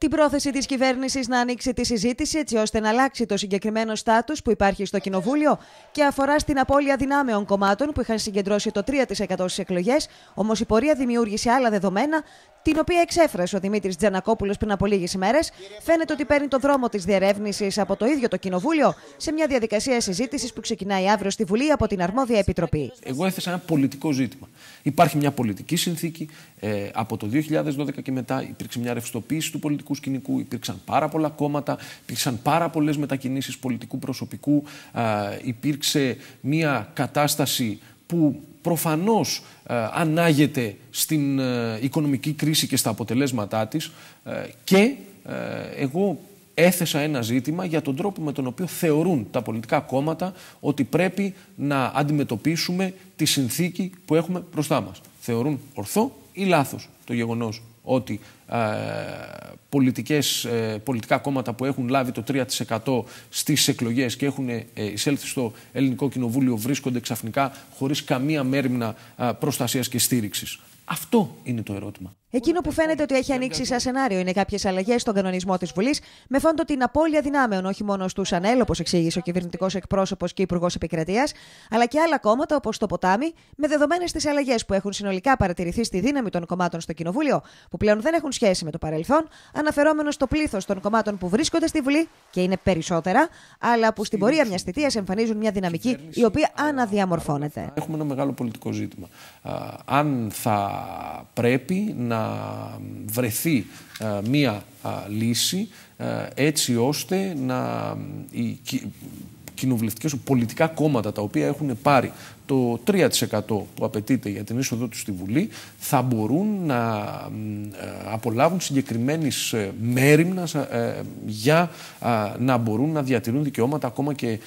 την πρόθεση της κυβέρνησης να ανοίξει τη συζήτηση έτσι ώστε να αλλάξει το συγκεκριμένο στάτους που υπάρχει στο Κοινοβούλιο και αφορά στην απώλεια δυνάμεων κομμάτων που είχαν συγκεντρώσει το 3% στις εκλογές, όμως η πορεία δημιούργησε άλλα δεδομένα την οποία εξέφρασε ο Δημήτρης Τζανακόπουλος πριν από λίγες ημέρες, φαίνεται ότι παίρνει τον δρόμο της διερεύνησης από το ίδιο το Κοινοβούλιο σε μια διαδικασία συζήτησης που ξεκινάει αύριο στη Βουλή από την αρμόδια επιτροπή. Εγώ έθεσα ένα πολιτικό ζήτημα. Υπάρχει μια πολιτική συνθήκη. Ε, από το 2012 και μετά υπήρξε μια ρευστοποίηση του πολιτικού σκηνικού, υπήρξαν πάρα πολλά κόμματα, υπήρξαν πάρα πολλές μετακινήσεις πολιτικού προσωπικού, ε, υπήρξε μια κατάσταση που προφανώς ε, ανάγεται στην ε, οικονομική κρίση και στα αποτελέσματά της ε, και εγώ έθεσα ένα ζήτημα για τον τρόπο με τον οποίο θεωρούν τα πολιτικά κόμματα ότι πρέπει να αντιμετωπίσουμε τη συνθήκη που έχουμε μπροστά μας. Θεωρούν ορθό ή λάθος το γεγονός ότι ε, πολιτικές, ε, πολιτικά κόμματα που έχουν λάβει το 3% στις εκλογές και έχουν ε, εισέλθει στο ελληνικό κοινοβούλιο βρίσκονται ξαφνικά χωρίς καμία μέρημνα ε, προστασίας και στήριξης. Αυτό είναι το ερώτημα. Εκείνο που φαίνεται ότι έχει ανοίξει σαν σενάριο είναι κάποιες αλλαγές στον κανονισμό της Βουλής, με φόντο την απώλεια δυνάμεων όχι μόνο στους ΑΝΕΛ, όπως εξήγησε ο κυβερνητικός εκπρόσωπος και υπουργός επικρατείας, αλλά και άλλα κόμματα όπως το Ποτάμι, με δεδομένες τις αλλαγές που έχουν συνολικά παρατηρηθεί στη δύναμη των κομμάτων στο Κοινοβούλιο, που πλέον δεν έχουν σχέση με το παρελθόν, αναφερόμενος στο πλήθος των κομμάτων που βρίσκονται στη Βουλή και είναι περισσότερα, αλλά που στην πορεία μιας θητείας εμφανίζουν μια δυναμική η οποία αναδιαμορφώνεται. Έχουμε ένα μεγάλο πολιτικό ζήτημα. Αν θα πρέπει να βρεθεί μια λύση έτσι ώστε να κοινοβουλευτικέ πολιτικά κόμματα τα οποία έχουν πάρει το 3% που απαιτείται για την είσοδό τους στη Βουλή θα μπορούν να ε, απολάβουν συγκεκριμένης ε, μέρημνας ε, για να μπορούν να διατηρούν δικαιώματα ακόμα και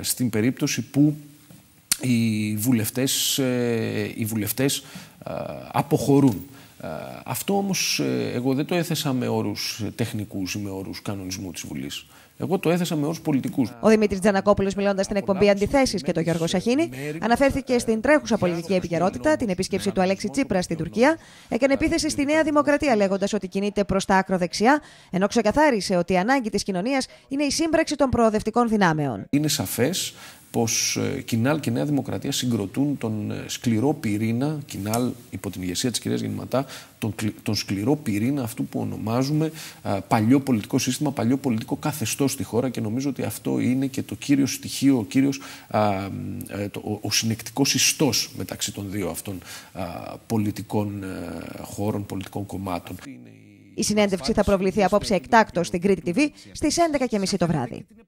στην περίπτωση που οι βουλευτές, οι βουλευτές αποχωρούν. Αυτό όμως εγώ δεν το έθεσα με όρους τεχνικούς ή με όρους κανονισμού της Βουλής. Εγώ το έθεσα με όρους πολιτικούς. Ο Δημήτρης Τζανακόπουλος, μιλώντας στην εκπομπή Αντιθέσεις και το Γιώργο Σαχίνη, αναφέρθηκε στην τρέχουσα πολιτική επικαιρότητα, την επίσκεψη του Αλέξη Τσίπρας στην Τουρκία, έκανε επίθεση στη Νέα Δημοκρατία λέγοντας ότι κινείται προς τα ακροδεξιά, ενώ ξεκαθάρισε ότι η ανάγκη της κοινωνίας είναι η σύμπραξη των προοδευτικών δυνάμεων. Είναι σαφές πως ε, Κινάλ και Νέα Δημοκρατία συγκροτούν τον ε, σκληρό πυρήνα, Κινάλ υπό την ηγεσία της κυρίας Γεννηματά, τον, τον σκληρό πυρήνα αυτού που ονομάζουμε ε, παλιό πολιτικό σύστημα, παλιό πολιτικό καθεστώς στη χώρα και νομίζω ότι αυτό είναι και το κύριο στοιχείο, ο, κύριος, α, ο, ο συνεκτικός ιστός μεταξύ των δύο αυτών πολιτικών χώρων, πολιτικών κομμάτων. Η συνέντευξη θα προβληθεί απόψε εκτάκτως στην Κρήτη TV στις 11.30 το βράδυ.